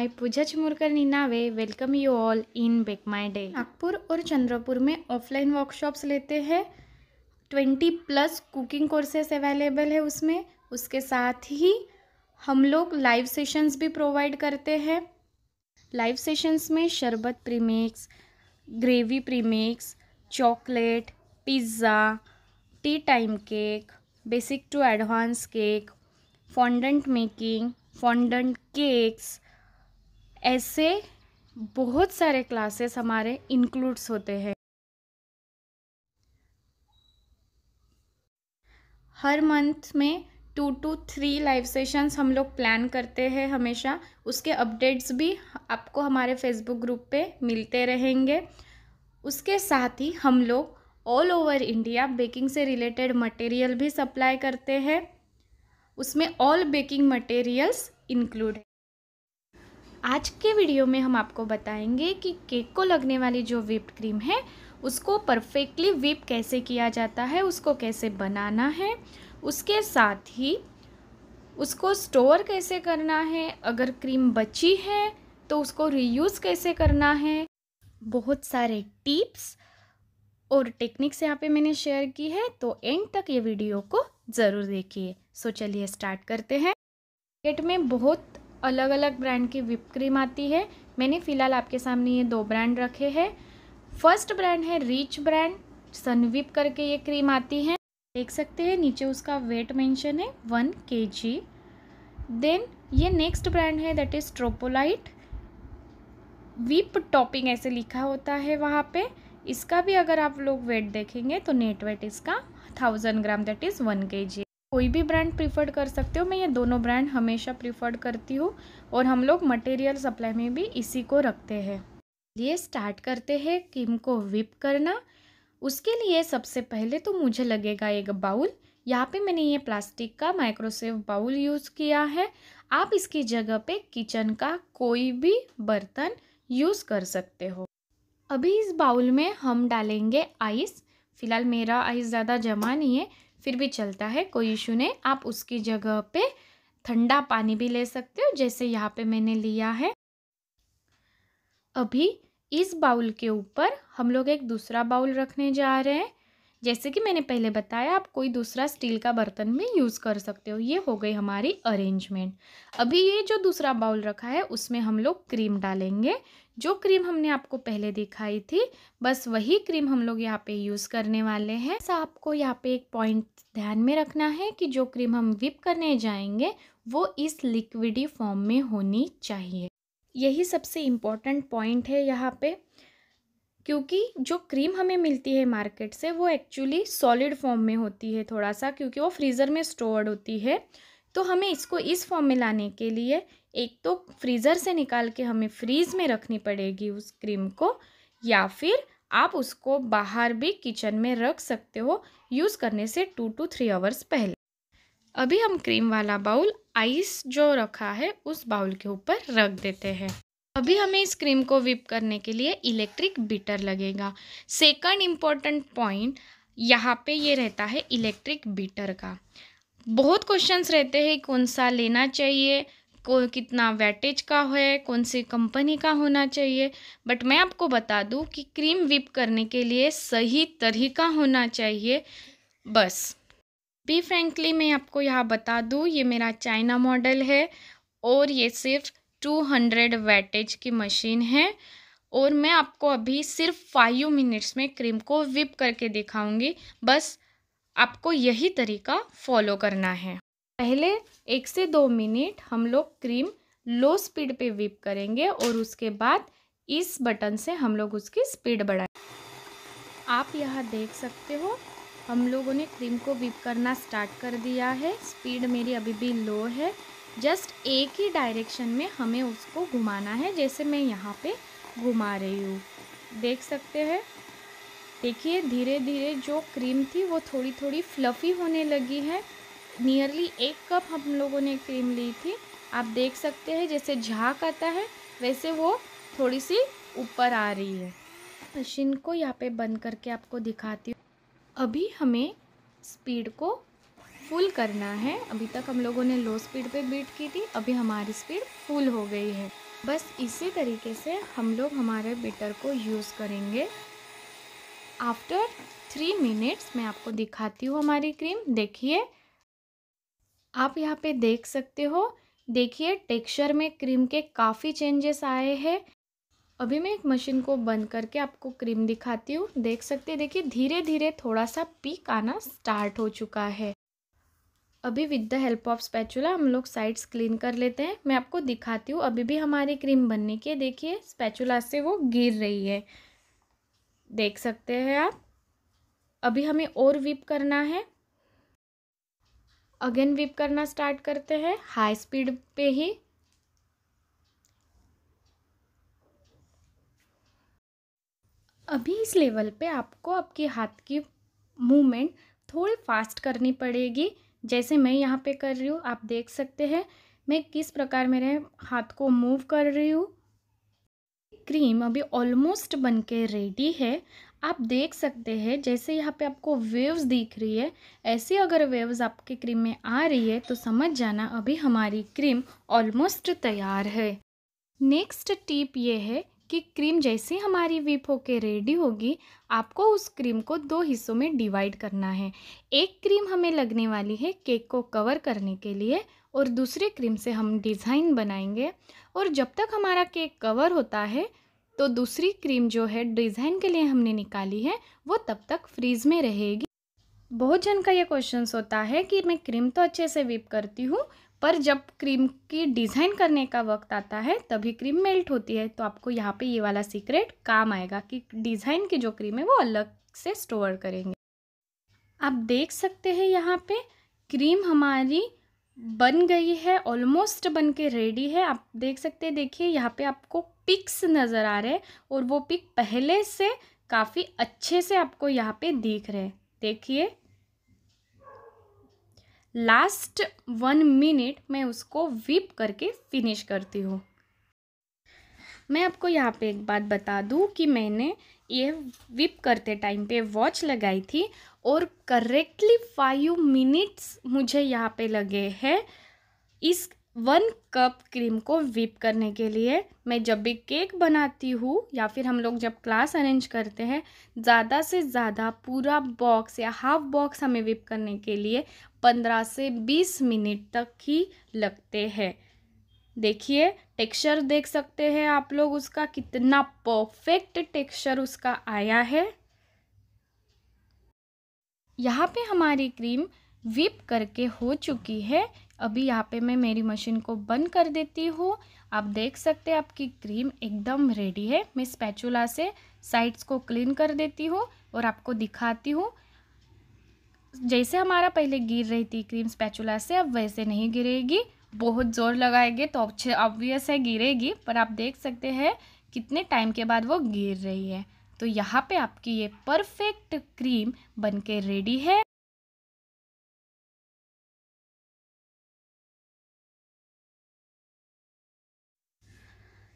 my Pooja Neena we welcome you all in bake my day Nagpur और चंद्रपुर में offline workshops लेते हैं twenty plus cooking courses available है उसमें उसके साथ ही हम लोग लाइव सेशंस भी प्रोवाइड करते हैं लाइव सेशंस में शरबत premix gravy premix chocolate pizza tea time cake basic to advance cake fondant making fondant cakes ऐसे बहुत सारे क्लासेस हमारे इंक्लूड्स होते हैं हर मंथ में two two three live sessions हम लोग प्लान करते हैं हमेशा उसके अपडेट्स भी आपको हमारे फेसबुक ग्रुप पे मिलते रहेंगे उसके साथ ही हम लोग ऑल ओवर इंडिया बेकिंग से रिलेटेड मटेरियल भी सप्लाई करते हैं उसमें ऑल बेकिंग मटेरियल्स इंक्लूड है आज के वीडियो में हम आपको बताएंगे कि केक को लगने वाली जो विप्ड क्रीम है उसको परफेक्टली व्हिप कैसे किया जाता है उसको कैसे बनाना है उसके साथ ही उसको स्टोर कैसे करना है अगर क्रीम बची है तो उसको रीयूज़ कैसे करना है बहुत सारे टिप्स और टेक्निक्स यहाँ पे मैंने शेयर की है तो एंड तक ये वीडियो को ज़रूर देखिए सो चलिए स्टार्ट करते हैं मार्केट में बहुत अलग अलग ब्रांड की विप क्रीम आती है मैंने फ़िलहाल आपके सामने ये दो ब्रांड रखे हैं फर्स्ट ब्रांड है रिच ब्रांड सनविप करके ये क्रीम आती है देख सकते हैं नीचे उसका वेट मेंशन है वन के जी देन ये नेक्स्ट ब्रांड है that is tropolite whip topping ऐसे लिखा होता है वहाँ पे इसका भी अगर आप लोग वेट देखेंगे तो नेट वेट इसका thousand gram that is one K G कोई भी ब्रांड प्रीफर्ड कर सकते हो मैं ये दोनों ब्रांड हमेशा प्रीफर्ड करती हूँ और हम लोग मटेरियल सप्लाई में भी इसी को रखते हैं लिए स्टार्ट करते हैं किम को विप करना उसके लिए सबसे पहले तो मुझे लगेगा एक बाउल यहाँ पे मैंने ये प्लास्टिक का माइक्रोसेव बाउल यूज़ किया है आप इसकी जगह पे किचन का कोई भी बर्तन यूज़ कर सकते हो अभी इस बाउल में हम डालेंगे आइस फ़िलहाल मेरा आइस ज़्यादा जमा नहीं है फिर भी चलता है कोई इशू नहीं आप उसकी जगह पे ठंडा पानी भी ले सकते हो जैसे यहाँ पे मैंने लिया है अभी इस बाउल के ऊपर हम लोग एक दूसरा बाउल रखने जा रहे हैं जैसे कि मैंने पहले बताया आप कोई दूसरा स्टील का बर्तन में यूज़ कर सकते हो ये हो गई हमारी अरेंजमेंट अभी ये जो दूसरा बाउल रखा है उसमें हम लोग क्रीम डालेंगे जो क्रीम हमने आपको पहले दिखाई थी बस वही क्रीम हम लोग यहाँ पे यूज़ करने वाले हैं ऐसा आपको यहाँ पे एक पॉइंट ध्यान में रखना है कि जो क्रीम हम विप करने जाएंगे वो इस लिक्विडी फॉर्म में होनी चाहिए यही सबसे इम्पॉर्टेंट पॉइंट है यहाँ पे क्योंकि जो क्रीम हमें मिलती है मार्केट से वो एक्चुअली सॉलिड फॉर्म में होती है थोड़ा सा क्योंकि वो फ्रीज़र में स्टोर्ड होती है तो हमें इसको इस फॉर्म में लाने के लिए एक तो फ्रीज़र से निकाल के हमें फ्रीज़ में रखनी पड़ेगी उस क्रीम को या फिर आप उसको बाहर भी किचन में रख सकते हो यूज़ करने से टू टू थ्री आवर्स पहले अभी हम क्रीम वाला बाउल आइस जो रखा है उस बाउल के ऊपर रख देते हैं अभी हमें इस क्रीम को विप करने के लिए इलेक्ट्रिक बीटर लगेगा सेकंड इम्पॉर्टेंट पॉइंट यहाँ पे ये रहता है इलेक्ट्रिक बीटर का बहुत क्वेश्चंस रहते हैं कौन सा लेना चाहिए को कितना वैटेज का है कौन सी कंपनी का होना चाहिए बट मैं आपको बता दूं कि क्रीम विप करने के लिए सही तरीका होना चाहिए बस भी फ्रेंकली मैं आपको यहाँ बता दूँ ये मेरा चाइना मॉडल है और ये सिर्फ टू हंड्रेड वेटेज की मशीन है और मैं आपको अभी सिर्फ फाइव मिनट्स में क्रीम को विप करके दिखाऊंगी बस आपको यही तरीका फॉलो करना है पहले एक से दो मिनट हम लोग क्रीम लो स्पीड पे विप करेंगे और उसके बाद इस बटन से हम लोग उसकी स्पीड बढ़ाए आप यहाँ देख सकते हो हम लोगों ने क्रीम को विप करना स्टार्ट कर दिया है स्पीड मेरी अभी भी लो है जस्ट एक ही डायरेक्शन में हमें उसको घुमाना है जैसे मैं यहाँ पे घुमा रही हूँ देख सकते हैं देखिए धीरे धीरे जो क्रीम थी वो थोड़ी थोड़ी फ्लफ़ी होने लगी है नियरली एक कप हम लोगों ने क्रीम ली थी आप देख सकते हैं जैसे झाक आता है वैसे वो थोड़ी सी ऊपर आ रही है मशीन को यहाँ पे बंद करके आपको दिखाती हूँ अभी हमें स्पीड को फुल करना है अभी तक हम लोगों ने लो स्पीड पे बीट की थी अभी हमारी स्पीड फुल हो गई है बस इसी तरीके से हम लोग हमारे बीटर को यूज़ करेंगे आफ्टर थ्री मिनट्स मैं आपको दिखाती हूँ हमारी क्रीम देखिए आप यहाँ पे देख सकते हो देखिए टेक्सचर में क्रीम के काफ़ी चेंजेस आए हैं अभी मैं एक मशीन को बंद करके आपको क्रीम दिखाती हूँ देख सकते देखिए धीरे धीरे थोड़ा सा पीक आना स्टार्ट हो चुका है अभी with the help of spatula हम लोग साइड्स क्लीन कर लेते हैं मैं आपको दिखाती हूँ अभी भी हमारी क्रीम बनने की देखिए स्पैचुला से वो गिर रही है देख सकते हैं आप अभी हमें और विप करना है अगेन विप करना स्टार्ट करते हैं हाई स्पीड पे ही अभी इस लेवल पे आपको आपके हाथ की मूवमेंट थोड़ी फास्ट करनी पड़ेगी जैसे मैं यहाँ पे कर रही हूँ आप देख सकते हैं मैं किस प्रकार मेरे हाथ को मूव कर रही हूँ क्रीम अभी ऑलमोस्ट बन के रेडी है आप देख सकते हैं जैसे यहाँ पे आपको वेव्स दिख रही है ऐसी अगर वेव्स आपके क्रीम में आ रही है तो समझ जाना अभी हमारी क्रीम ऑलमोस्ट तैयार है नेक्स्ट टिप ये है कि क्रीम जैसे हमारी विप होके रेडी होगी आपको उस क्रीम को दो हिस्सों में डिवाइड करना है एक क्रीम हमें लगने वाली है केक को कवर करने के लिए और दूसरे क्रीम से हम डिज़ाइन बनाएंगे और जब तक हमारा केक कवर होता है तो दूसरी क्रीम जो है डिज़ाइन के लिए हमने निकाली है वो तब तक फ्रीज़ में रहेगी बहुत जन का ये क्वेश्चन होता है कि मैं क्रीम तो अच्छे से विप करती हूँ पर जब क्रीम की डिज़ाइन करने का वक्त आता है तभी क्रीम मेल्ट होती है तो आपको यहाँ पे ये वाला सीक्रेट काम आएगा कि डिज़ाइन की जो क्रीम है वो अलग से स्टोर करेंगे आप देख सकते हैं यहाँ पे क्रीम हमारी बन गई है ऑलमोस्ट बन के रेडी है आप देख सकते हैं देखिए यहाँ पे आपको पिक्स नज़र आ रहे हैं और वो पिक पहले से काफ़ी अच्छे से आपको यहाँ पे दिख रहे हैं देखिए लास्ट वन मिनट मैं उसको विप करके फिनिश करती हूँ मैं आपको यहाँ पे एक बात बता दूँ कि मैंने ये विप करते टाइम पे वॉच लगाई थी और करेक्टली फाइव मिनट्स मुझे यहाँ पे लगे हैं इस वन कप क्रीम को विप करने के लिए मैं जब भी केक बनाती हूँ या फिर हम लोग जब क्लास अरेंज करते हैं ज़्यादा से ज़्यादा पूरा बॉक्स या हाफ बॉक्स हमें विप करने के लिए पंद्रह से बीस मिनट तक ही लगते हैं देखिए टेक्सचर देख सकते हैं आप लोग उसका कितना परफेक्ट टेक्सचर उसका आया है यहाँ पे हमारी क्रीम विप करके हो चुकी है अभी यहाँ पे मैं मेरी मशीन को बंद कर देती हूँ आप देख सकते हैं आपकी क्रीम एकदम रेडी है मैं स्पैचुला से साइड्स को क्लीन कर देती हूँ और आपको दिखाती हूँ जैसे हमारा पहले गिर रही थी क्रीम स्पैचुला से अब वैसे नहीं गिरेगी बहुत ज़ोर लगाएंगे तो अच्छे ऑब्वियस है गिरेगी पर आप देख सकते हैं कितने टाइम के बाद वो गिर रही है तो यहाँ पे आपकी ये परफेक्ट क्रीम बनके रेडी है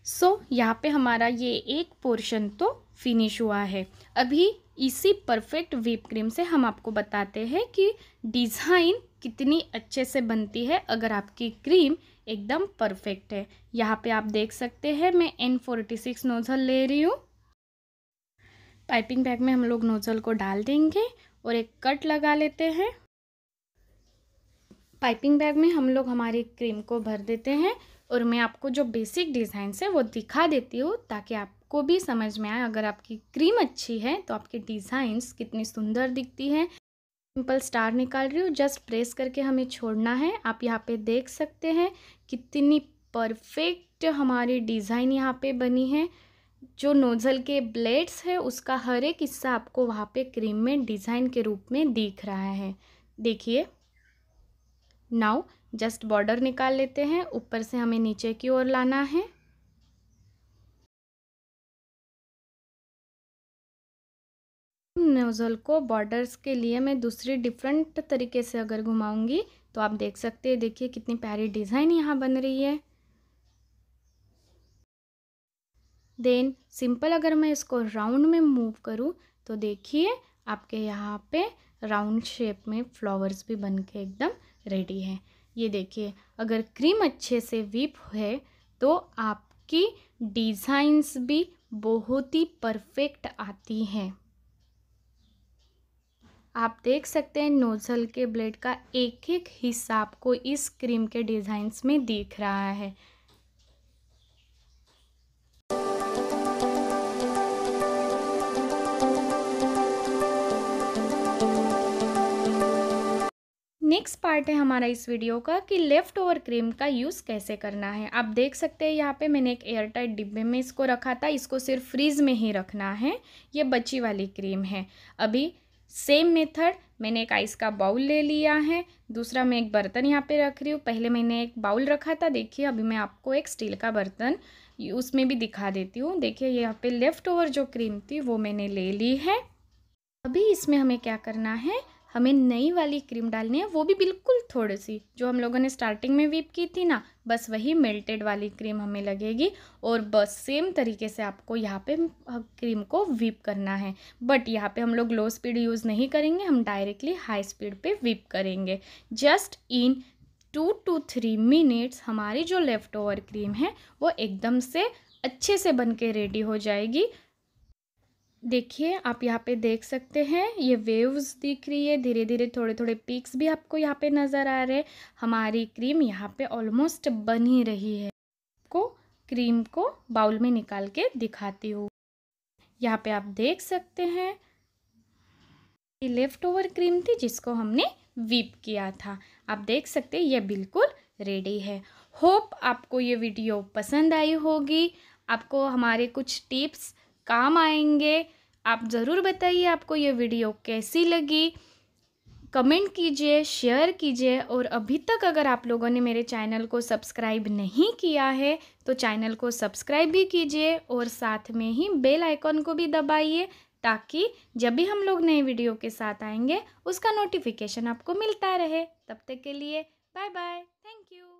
सो so, यहाँ पे हमारा ये एक पोर्शन तो फिनिश हुआ है अभी इसी परफेक्ट व्हीप क्रीम से हम आपको बताते हैं कि डिज़ाइन कितनी अच्छे से बनती है अगर आपकी क्रीम एकदम परफेक्ट है यहाँ पे आप देख सकते हैं मैं एन फोर्टी सिक्स नोज़ल ले रही हूँ पाइपिंग बैग में हम लोग नोज़ल को डाल देंगे और एक कट लगा लेते हैं पाइपिंग बैग में हम लोग हमारी क्रीम को भर देते हैं और मैं आपको जो बेसिक डिज़ाइन है वो दिखा देती हूँ ताकि आप आपको भी समझ में आए अगर आपकी क्रीम अच्छी है तो आपके डिज़ाइंस कितनी सुंदर दिखती है सिंपल स्टार निकाल रही हूँ जस्ट प्रेस करके हमें छोड़ना है आप यहाँ पे देख सकते हैं कितनी परफेक्ट हमारी डिज़ाइन यहाँ पे बनी है जो नोज़ल के ब्लेड्स है उसका हर एक हिस्सा आपको वहाँ पे क्रीम में डिज़ाइन के रूप में दिख रहा है देखिए नाउ जस्ट बॉर्डर निकाल लेते हैं ऊपर से हमें नीचे की ओर लाना है नोज़ल को बॉर्डर्स के लिए मैं दूसरी डिफरेंट तरीके से अगर घुमाऊंगी तो आप देख सकते हैं देखिए कितनी प्यारी डिज़ाइन यहाँ बन रही है देन सिंपल अगर मैं इसको राउंड में मूव करूँ तो देखिए आपके यहाँ पे राउंड शेप में फ्लावर्स भी बन के एकदम रेडी है ये देखिए अगर क्रीम अच्छे से वीप है तो आपकी डिज़ाइंस भी बहुत ही परफेक्ट आती हैं आप देख सकते हैं नोज़ल के ब्लेड का एक एक हिस्सा आपको इस क्रीम के डिज़ाइंस में दिख रहा है नेक्स्ट पार्ट है हमारा इस वीडियो का कि लेफ़्ट ओवर क्रीम का यूज़ कैसे करना है आप देख सकते हैं यहाँ पे मैंने एक एयर टाइट डिब्बे में इसको रखा था इसको सिर्फ फ्रीज में ही रखना है ये बची वाली क्रीम है अभी सेम मेथड मैंने एक आइस का बाउल ले लिया है दूसरा मैं एक बर्तन यहाँ पे रख रही हूँ पहले मैंने एक बाउल रखा था देखिए अभी मैं आपको एक स्टील का बर्तन उसमें भी दिखा देती हूँ देखिए यहाँ पे लेफ़्ट ओवर जो क्रीम थी वो मैंने ले ली है अभी इसमें हमें क्या करना है हमें नई वाली क्रीम डालनी है वो भी बिल्कुल थोड़ी सी जो हम लोगों ने स्टार्टिंग में वीप की थी ना बस वही मेल्टेड वाली क्रीम हमें लगेगी और बस सेम तरीके से आपको यहाँ पे क्रीम को वीप करना है बट यहाँ पे हम लोग लो स्पीड यूज़ नहीं करेंगे हम डायरेक्टली हाई स्पीड पे वीप करेंगे just in two two three minutes हमारी जो लेफ़्ट ओवर क्रीम है वो एकदम से अच्छे से बन के रेडी हो जाएगी देखिए आप यहाँ पे देख सकते हैं ये वेव्स दिख रही है धीरे धीरे थोड़े थोड़े पीक्स भी आपको यहाँ पे नज़र आ रहे हैं हमारी क्रीम यहाँ पे ऑलमोस्ट बन ही रही है आपको क्रीम को बाउल में निकाल के दिखाती हूँ यहाँ पे आप देख सकते हैं ये लेफ़्ट ओवर क्रीम थी जिसको हमने वीप किया था आप देख सकते हैं ये बिल्कुल रेडी है होप आपको ये वीडियो पसंद आई होगी आपको हमारे कुछ टिप्स काम आएंगे आप ज़रूर बताइए आपको ये वीडियो कैसी लगी कमेंट कीजिए शेयर कीजिए और अभी तक अगर आप लोगों ने मेरे चैनल को सब्सक्राइब नहीं किया है तो चैनल को सब्सक्राइब भी कीजिए और साथ में ही बेल आइकॉन को भी दबाइए ताकि जब भी हम लोग नए वीडियो के साथ आएंगे उसका नोटिफिकेशन आपको मिलता रहे तब तक के लिए बाय बाय थैंक यू